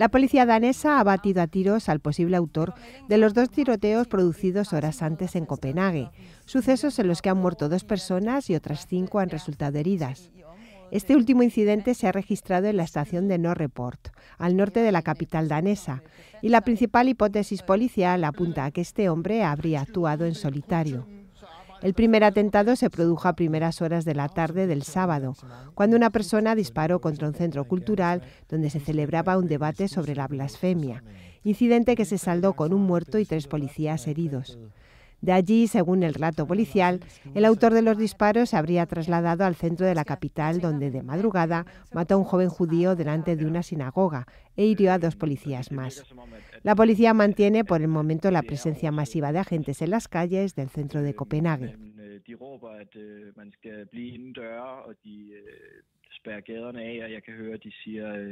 La policía danesa ha batido a tiros al posible autor de los dos tiroteos producidos horas antes en Copenhague, sucesos en los que han muerto dos personas y otras cinco han resultado heridas. Este último incidente se ha registrado en la estación de Norreport, al norte de la capital danesa, y la principal hipótesis policial apunta a que este hombre habría actuado en solitario. El primer atentado se produjo a primeras horas de la tarde del sábado, cuando una persona disparó contra un centro cultural donde se celebraba un debate sobre la blasfemia, incidente que se saldó con un muerto y tres policías heridos. De allí, según el relato policial, el autor de los disparos se habría trasladado al centro de la capital, donde de madrugada mató a un joven judío delante de una sinagoga e hirió a dos policías más. La policía mantiene por el momento la presencia masiva de agentes en las calles del centro de Copenhague. Eh,